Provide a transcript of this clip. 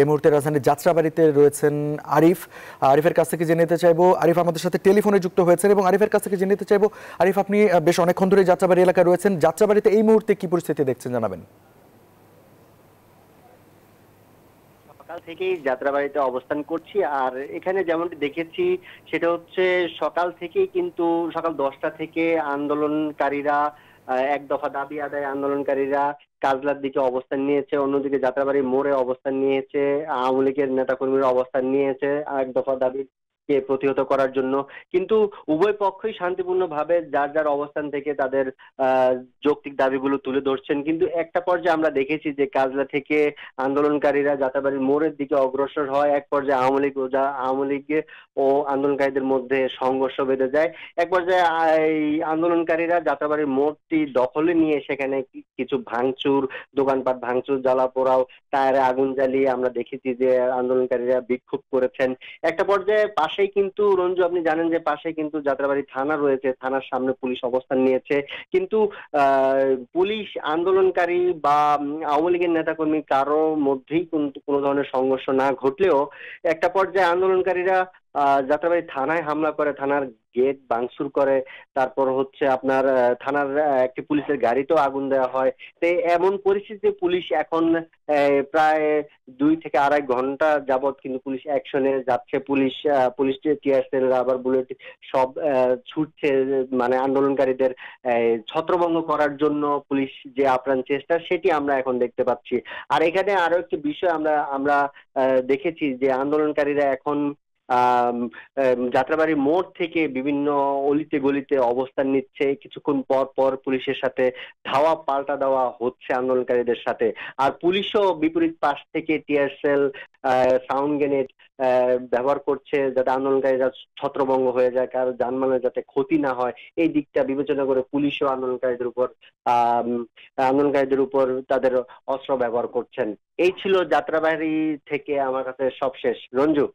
এই মুহূর্তে রাজধানীর যাত্রাবাড়িতে রয়েছেন আরিফ আরিফের কাছ থেকে জেনে নিতে চাইবো আরিফ আমাদের সাথে টেলিফোনে যুক্ত হয়েছেন এবং আরিফের কাছ থেকে জেনে নিতে চাইবো আরিফ আপনি বেশ অনেকক্ষণ ধরে যাত্রাবাড়ি এলাকায় রয়েছেন যাত্রাবাড়িতে এই মুহূর্তে কি পরিস্থিতি দেখছেন জানাবেন সকাল থেকেই যাত্রাবাড়িতে অবস্থান করছি আর এখানে যেমনটি দেখেছি সেটা হচ্ছে সকাল থেকেই কিন্তু সকাল দশটা থেকে আন্দোলনকারীরা এক দফা দাবি আদায় আন্দোলনকারীরা কাজলার দিকে অবস্থান নিয়েছে অন্যদিকে যাত্রাবাড়ি মোড়ে অবস্থান নিয়েছে আওয়ামী লীগের নেতাকর্মীরা অবস্থান নিয়েছে এক দফা দাবি কে প্রতিহত করার জন্য কিন্তু উভয় পক্ষই শান্তিপূর্ণভাবে যার যার অবস্থান থেকে তাদের যৌক্তিক দাবিগুলো তুলে ধরছেন কিন্তু একটা পর্যায়ে আমরা দেখেছি যে কাজলা থেকে আন্দোলনকারীরা যাতাবাড়ির মোড়ের দিকে অগ্রসর হয় এক পর্যায়ে আওয়ামী লীগ ও আওয়ামী লীগ ও আন্দোলনকারীদের মধ্যে সংঘর্ষ বেঁধে যায় এক পর্যায়ে এই আন্দোলনকারীরা যাতাবাড়ির মোড়টি দখলে নিয়ে সেখানে কিছু ভাঙচুর দোকানপাট ভাঙচুর জ্বালা পোড়াও টায়ারে আগুন জ্বালিয়ে আমরা দেখেছি যে আন্দোলনকারীরা বিক্ষোভ করেছেন একটা পর্যায়ে পাশে পাশেই কিন্তু রঞ্জু আপনি জানেন যে পাশে কিন্তু যাত্রাবাড়ি থানা রয়েছে থানার সামনে পুলিশ অবস্থান নিয়েছে কিন্তু পুলিশ আন্দোলনকারী বা আওয়ামী লীগের নেতাকর্মী কারো মধ্যেই কোনো ধরনের সংঘর্ষ না ঘটলেও একটা পর্যায়ে আন্দোলনকারীরা যাত্রাবাড়ি থানায় হামলা করে থানার গেট ভাঙচুর করে তারপর হচ্ছে আপনার থানার একটি পুলিশের গাড়িতেও আগুন দেওয়া হয় তো এমন পরিস্থিতিতে পুলিশ এখন প্রায় দুই থেকে আড়াই ঘন্টা যাবৎ কিন্তু পুলিশ অ্যাকশনে যাচ্ছে police police tear shell rubber bullet সব ছুটছে মানে আন্দোলনকারীদের ছত্রভঙ্গ করার জন্য পুলিশ যে আপ্রাণ চেষ্টা সেটি আমরা এখন দেখতে পাচ্ছি আর এখানে আরো একটি বিষয় আমরা আমরা দেখেছি যে আন্দোলনকারীরা এখন যাত্রাবাড়ির মোড় থেকে বিভিন্ন অলিতে গলিতে অবস্থান নিচ্ছে কিছুক্ষণ পর পর পুলিশের সাথে ধাওয়া পাল্টা দেওয়া হচ্ছে আন্দোলনকারীদের সাথে আর পুলিশও বিপরীত পাশ থেকে টিয়ার সেল সাউন্ড গ্রেনেড ব্যবহার করছে যাতে আন্দোলনকারীরা ছত্রভঙ্গ হয়ে যায় কারো যানবাহনের যাতে ক্ষতি না হয় এই দিকটা বিবেচনা করে পুলিশও আন্দোলনকারীদের উপর আন্দোলনকারীদের উপর তাদের অস্ত্র ব্যবহার করছেন এই ছিল যাত্রাবাড়ি থেকে আমার কাছে সব শেষ রঞ্জু